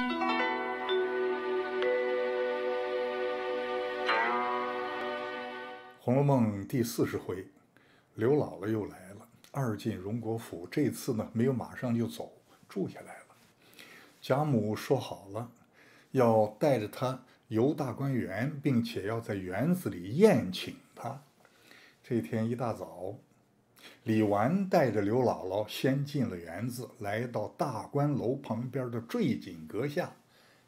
《红楼梦》第四十回，刘姥姥又来了。二进荣国府，这次呢没有马上就走，住下来了。贾母说好了，要带着他游大观园，并且要在园子里宴请他。这天一大早。李纨带着刘姥姥先进了园子，来到大观楼旁边的坠锦阁下，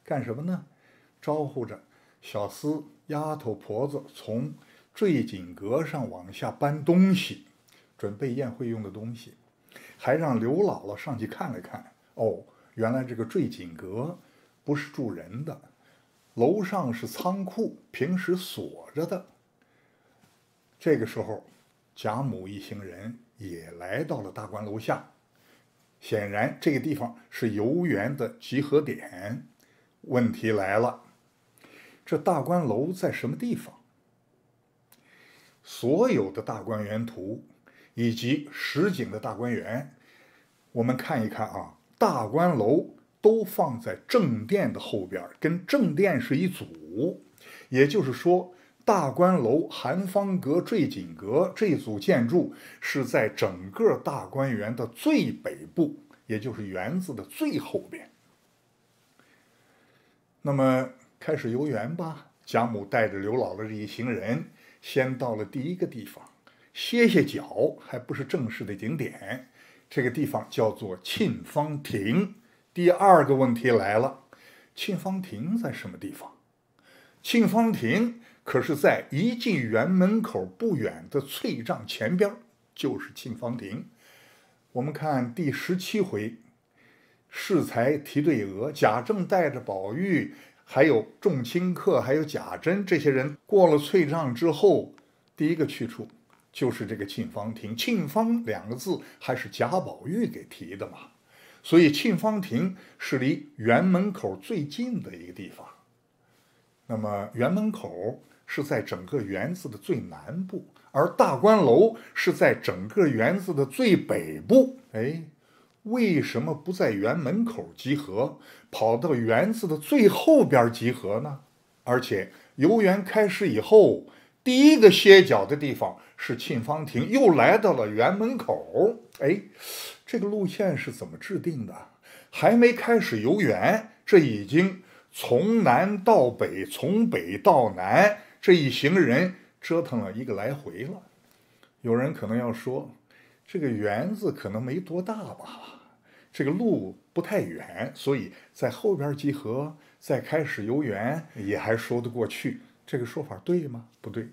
干什么呢？招呼着小厮、丫头、婆子从坠锦阁上往下搬东西，准备宴会用的东西，还让刘姥姥上去看了看。哦，原来这个坠锦阁不是住人的，楼上是仓库，平时锁着的。这个时候。贾母一行人也来到了大观楼下，显然这个地方是游园的集合点。问题来了，这大观楼在什么地方？所有的大观园图以及实景的大观园，我们看一看啊，大观楼都放在正殿的后边，跟正殿是一组，也就是说。大观楼、涵方阁、坠锦阁这组建筑是在整个大观园的最北部，也就是园子的最后边。那么开始游园吧。贾母带着刘姥姥这一行人，先到了第一个地方，歇歇脚，还不是正式的景点。这个地方叫做沁芳亭。第二个问题来了：沁芳亭在什么地方？沁芳亭。可是，在一进园门口不远的翠帐前边，就是沁芳亭。我们看第十七回，适才提对额，贾政带着宝玉，还有众卿客，还有贾珍这些人，过了翠帐之后，第一个去处就是这个沁芳亭。沁芳两个字还是贾宝玉给提的嘛，所以沁芳亭是离园门口最近的一个地方。那么园门口。是在整个园子的最南部，而大观楼是在整个园子的最北部。哎，为什么不在园门口集合，跑到园子的最后边集合呢？而且游园开始以后，第一个歇脚的地方是沁芳亭，又来到了园门口。哎，这个路线是怎么制定的？还没开始游园，这已经从南到北，从北到南。这一行人折腾了一个来回了，有人可能要说，这个园子可能没多大吧，这个路不太远，所以在后边集合，再开始游园也还说得过去。这个说法对吗？不对。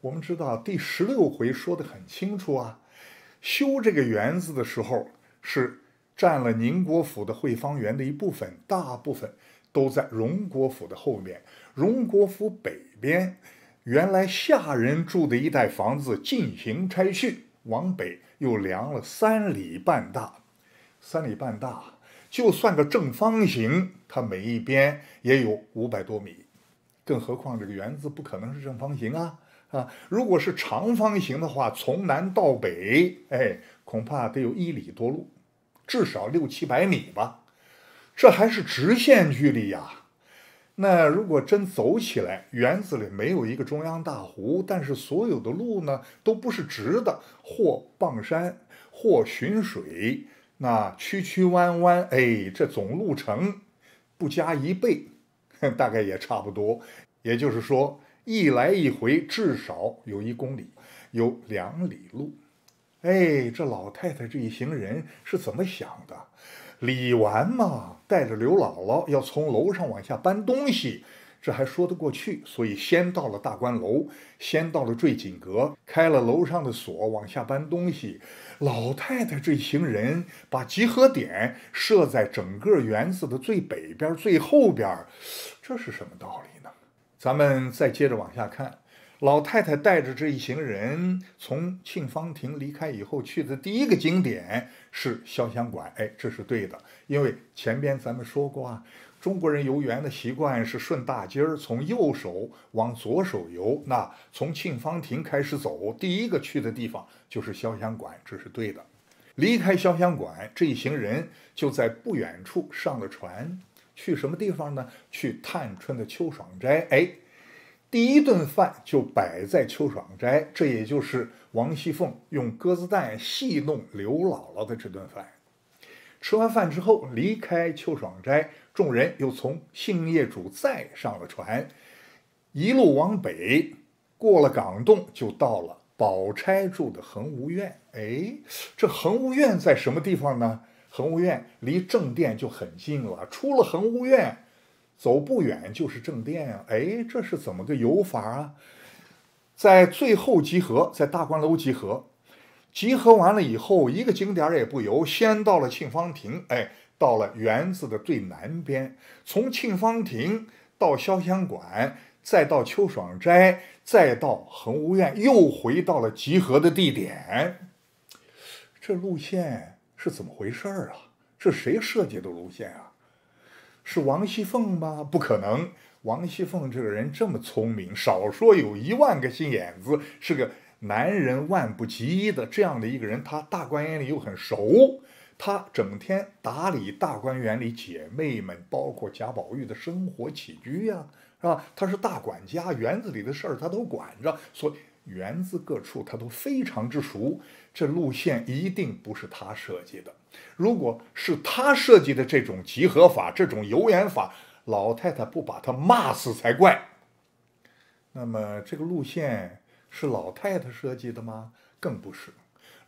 我们知道第十六回说得很清楚啊，修这个园子的时候是占了宁国府的汇芳园的一部分，大部分。都在荣国府的后面，荣国府北边，原来下人住的一带房子进行拆去，往北又量了三里半大，三里半大就算个正方形，它每一边也有五百多米，更何况这个园子不可能是正方形啊啊！如果是长方形的话，从南到北，哎，恐怕得有一里多路，至少六七百米吧。这还是直线距离呀，那如果真走起来，园子里没有一个中央大湖，但是所有的路呢都不是直的，或傍山，或寻水，那曲曲弯弯，哎，这总路程不加一倍，大概也差不多。也就是说，一来一回至少有一公里，有两里路。哎，这老太太这一行人是怎么想的？李纨嘛，带着刘姥姥要从楼上往下搬东西，这还说得过去。所以先到了大观楼，先到了坠锦阁，开了楼上的锁，往下搬东西。老太太一行人把集合点设在整个园子的最北边、最后边，这是什么道理呢？咱们再接着往下看。老太太带着这一行人从沁芳亭离开以后，去的第一个景点是潇湘馆。哎，这是对的，因为前边咱们说过啊，中国人游园的习惯是顺大街儿从右手往左手游。那从沁芳亭开始走，第一个去的地方就是潇湘馆，这是对的。离开潇湘馆，这一行人就在不远处上了船，去什么地方呢？去探春的秋爽斋。哎。第一顿饭就摆在秋爽斋，这也就是王熙凤用鸽子蛋戏弄刘姥姥的这顿饭。吃完饭之后，离开秋爽斋，众人又从杏叶渚再上了船，一路往北，过了港洞，就到了宝钗住的恒芜苑。哎，这恒芜苑在什么地方呢？恒芜苑离正殿就很近了。出了恒芜苑。走不远就是正殿呀，哎，这是怎么个游法啊？在最后集合，在大观楼集合，集合完了以后，一个景点也不游，先到了沁芳亭，哎，到了园子的最南边，从沁芳亭到潇湘馆，再到秋爽斋，再到恒芜苑，又回到了集合的地点。这路线是怎么回事儿啊？是谁设计的路线啊？是王熙凤吧？不可能，王熙凤这个人这么聪明，少说有一万个心眼子，是个男人万不及一的这样的一个人。他大观园里又很熟，他整天打理大观园里姐妹们，包括贾宝玉的生活起居呀，是吧？他是大管家，园子里的事儿他都管着，所以园子各处他都非常之熟。这路线一定不是他设计的。如果是他设计的这种集合法、这种游演法，老太太不把他骂死才怪。那么，这个路线是老太太设计的吗？更不是。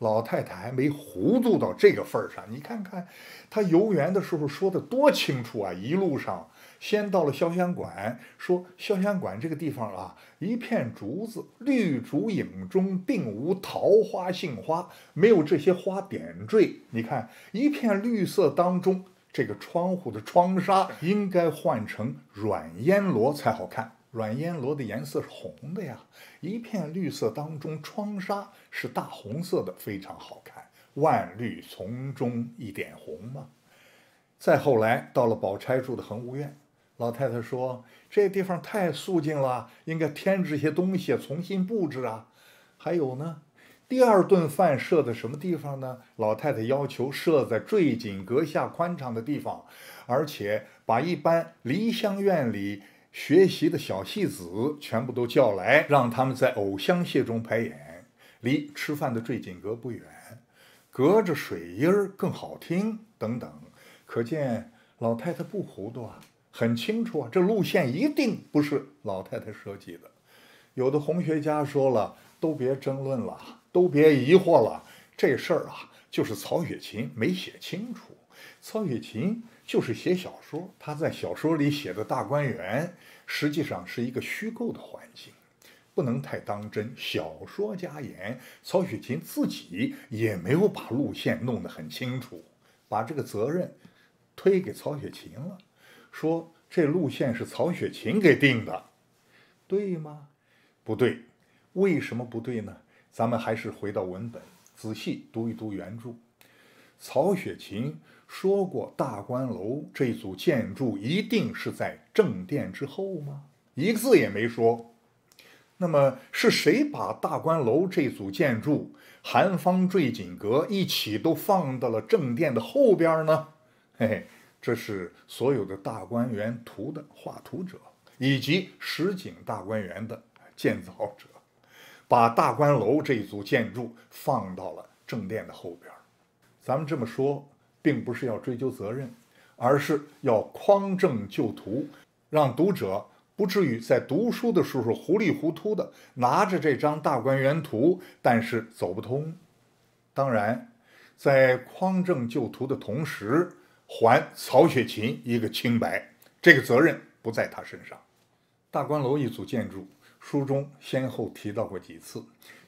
老太太还没糊涂到这个份儿上，你看看，她游园的时候说的多清楚啊！一路上先到了潇湘馆，说潇湘馆这个地方啊，一片竹子，绿竹影中并无桃花杏花，没有这些花点缀。你看，一片绿色当中，这个窗户的窗纱应该换成软烟罗才好看。软烟罗的颜色是红的呀，一片绿色当中，窗纱是大红色的，非常好看。万绿丛中一点红嘛。再后来到了宝钗住的恒芜院，老太太说这地方太素净了，应该添置些东西，重新布置啊。还有呢，第二顿饭设在什么地方呢？老太太要求设在坠锦阁下宽敞的地方，而且把一般梨香院里。学习的小戏子全部都叫来，让他们在偶像戏中排演。离吃饭的坠锦阁不远，隔着水音儿更好听等等。可见老太太不糊涂啊，很清楚啊。这路线一定不是老太太设计的。有的红学家说了，都别争论了，都别疑惑了。这事儿啊，就是曹雪芹没写清楚。曹雪芹。就是写小说，他在小说里写的大观园，实际上是一个虚构的环境，不能太当真。小说家言，曹雪芹自己也没有把路线弄得很清楚，把这个责任推给曹雪芹了，说这路线是曹雪芹给定的，对吗？不对，为什么不对呢？咱们还是回到文本，仔细读一读原著，曹雪芹。说过大观楼这组建筑一定是在正殿之后吗？一个字也没说。那么是谁把大观楼这组建筑、含芳坠锦阁一起都放到了正殿的后边呢？嘿嘿，这是所有的大观园图的画图者以及实景大观园的建造者，把大观楼这组建筑放到了正殿的后边。咱们这么说。并不是要追究责任，而是要匡正旧图，让读者不至于在读书的时候糊里糊涂的拿着这张大观园图，但是走不通。当然，在匡正旧图的同时，还曹雪芹一个清白，这个责任不在他身上。大观楼一组建筑，书中先后提到过几次，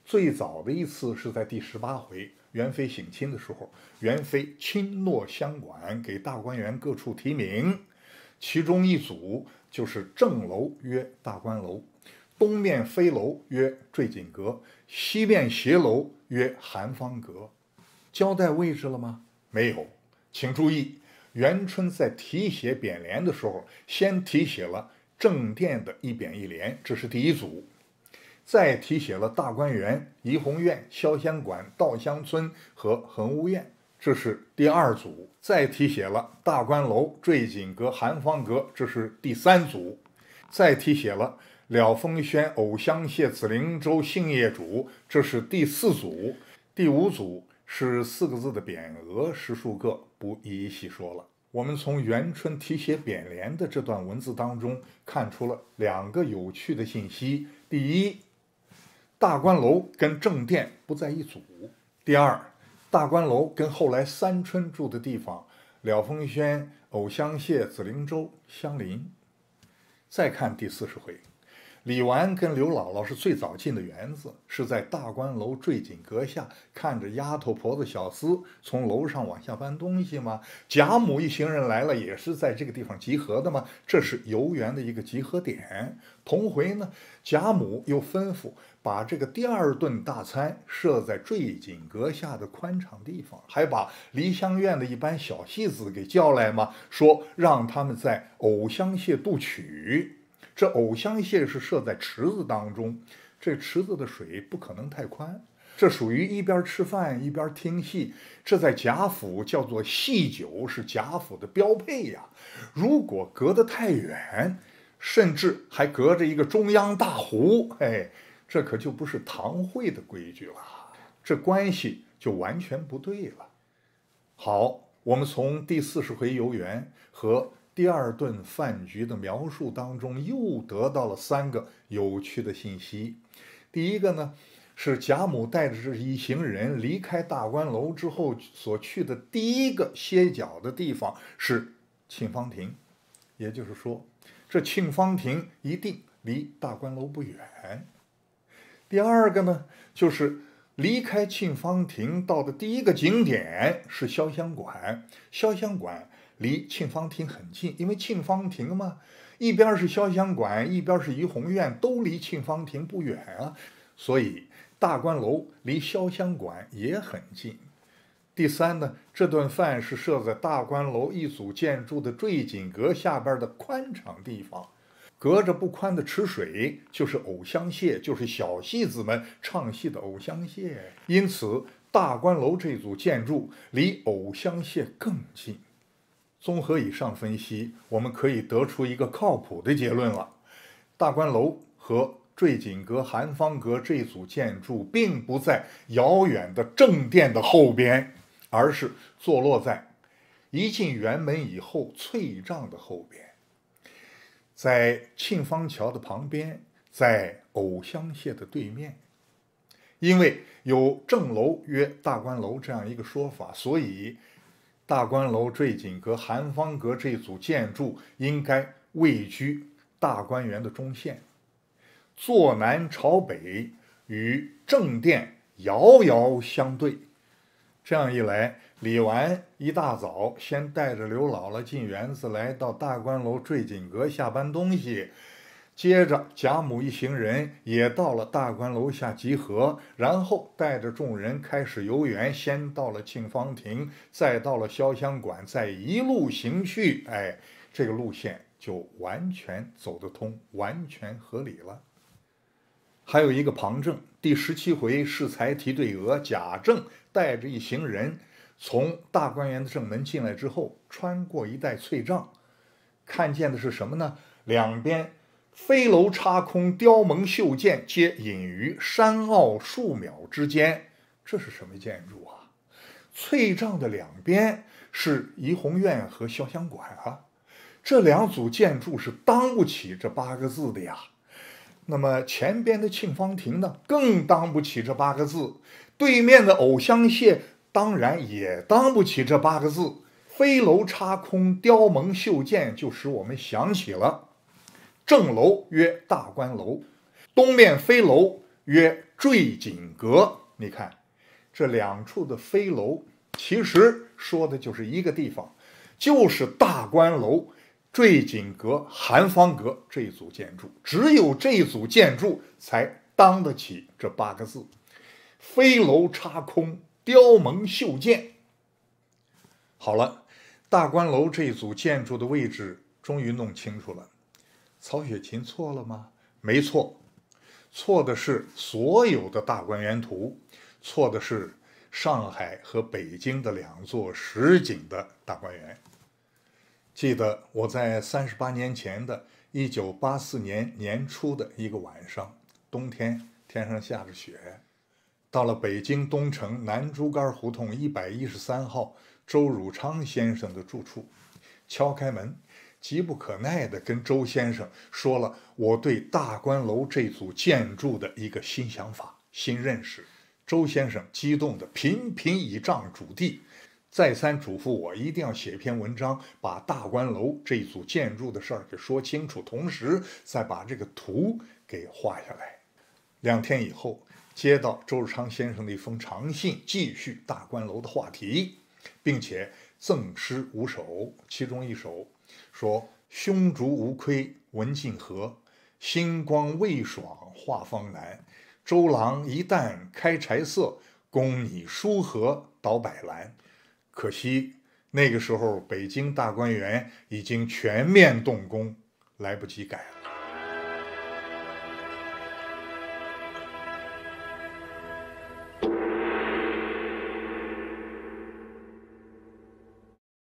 最早的一次是在第十八回。元妃省亲的时候，元妃亲诺香馆给大观园各处提名，其中一组就是正楼曰大观楼，东面飞楼曰坠锦阁，西面斜楼曰寒芳阁。交代位置了吗？没有，请注意，元春在题写匾联的时候，先题写了正殿的一匾一联，这是第一组。再题写了大观园、怡红院、潇湘馆、稻香村和恒芜苑，这是第二组；再题写了大观楼、坠锦阁、寒芳阁，这是第三组；再题写了了风轩、藕香榭、紫菱洲、杏叶渚，这是第四组。第五组是四个字的匾额，十数个，不一一细说了。我们从元春题写匾联的这段文字当中，看出了两个有趣的信息：第一，大观楼跟正殿不在一组。第二，大观楼跟后来三春住的地方了风轩、藕香榭、紫菱洲相邻。再看第四十回。李纨跟刘姥姥是最早进的园子，是在大观楼坠锦阁下看着丫头婆子小厮从楼上往下搬东西吗？贾母一行人来了，也是在这个地方集合的吗？这是游园的一个集合点。同回呢，贾母又吩咐把这个第二顿大餐设在坠锦阁下的宽敞地方，还把梨香院的一班小戏子给叫来吗？说让他们在藕香榭度曲。这藕香榭是设在池子当中，这池子的水不可能太宽，这属于一边吃饭一边听戏，这在贾府叫做戏酒，是贾府的标配呀。如果隔得太远，甚至还隔着一个中央大湖，哎，这可就不是堂会的规矩了，这关系就完全不对了。好，我们从第四十回游园和。第二顿饭局的描述当中，又得到了三个有趣的信息。第一个呢，是贾母带着这一行人离开大观楼之后所去的第一个歇脚的地方是沁芳亭，也就是说，这沁芳亭一定离大观楼不远。第二个呢，就是离开沁芳亭到的第一个景点是潇湘馆，潇湘馆。离沁芳亭很近，因为沁芳亭嘛，一边是潇湘馆，一边是怡红院，都离沁芳亭不远啊。所以大观楼离潇湘馆也很近。第三呢，这顿饭是设在大观楼一组建筑的坠锦阁下边的宽敞地方，隔着不宽的池水就是藕香榭，就是小戏子们唱戏的藕香榭。因此，大观楼这组建筑离藕香榭更近。综合以上分析，我们可以得出一个靠谱的结论了：大观楼和坠锦阁、寒芳阁这组建筑，并不在遥远的正殿的后边，而是坐落在一进园门以后翠帐的后边，在沁芳桥的旁边，在藕香榭的对面。因为有“正楼”约大观楼这样一个说法，所以。大观楼、坠锦阁、涵方阁这组建筑应该位居大观园的中线，坐南朝北，与正殿遥遥相对。这样一来，李纨一大早先带着刘姥姥进园子，来到大观楼、坠锦阁下搬东西。接着，贾母一行人也到了大观楼下集合，然后带着众人开始游园。先到了沁芳亭，再到了潇湘馆，再一路行去。哎，这个路线就完全走得通，完全合理了。还有一个旁证，第十七回适才提对额，贾政带着一行人从大观园的正门进来之后，穿过一带翠帐，看见的是什么呢？两边。飞楼插空，雕甍绣箭，皆隐于山坳树秒之间。这是什么建筑啊？翠帐的两边是怡红院和潇湘馆啊，这两组建筑是当不起这八个字的呀。那么前边的沁芳亭呢，更当不起这八个字。对面的藕香榭当然也当不起这八个字。飞楼插空，雕甍绣箭，就使我们想起了。正楼曰大观楼，东面飞楼曰坠锦阁。你看这两处的飞楼，其实说的就是一个地方，就是大观楼、坠锦阁、寒芳阁这一组建筑。只有这一组建筑才当得起这八个字：飞楼插空，雕甍绣箭。好了，大观楼这一组建筑的位置终于弄清楚了。曹雪芹错了吗？没错，错的是所有的大观园图，错的是上海和北京的两座实景的大观园。记得我在三十八年前的一九八四年年初的一个晚上，冬天天上下着雪，到了北京东城南竹竿胡同一百一十三号周汝昌先生的住处，敲开门。急不可耐地跟周先生说了我对大观楼这组建筑的一个新想法、新认识。周先生激动得频频倚杖主地，再三嘱咐我一定要写一篇文章，把大观楼这组建筑的事儿给说清楚，同时再把这个图给画下来。两天以后，接到周日昌先生的一封长信，继续大观楼的话题，并且。赠诗五首，其中一首说：“胸竹无亏文静和，星光未爽画方难。周郎一旦开柴色，供你疏荷倒百兰。”可惜那个时候，北京大观园已经全面动工，来不及改了。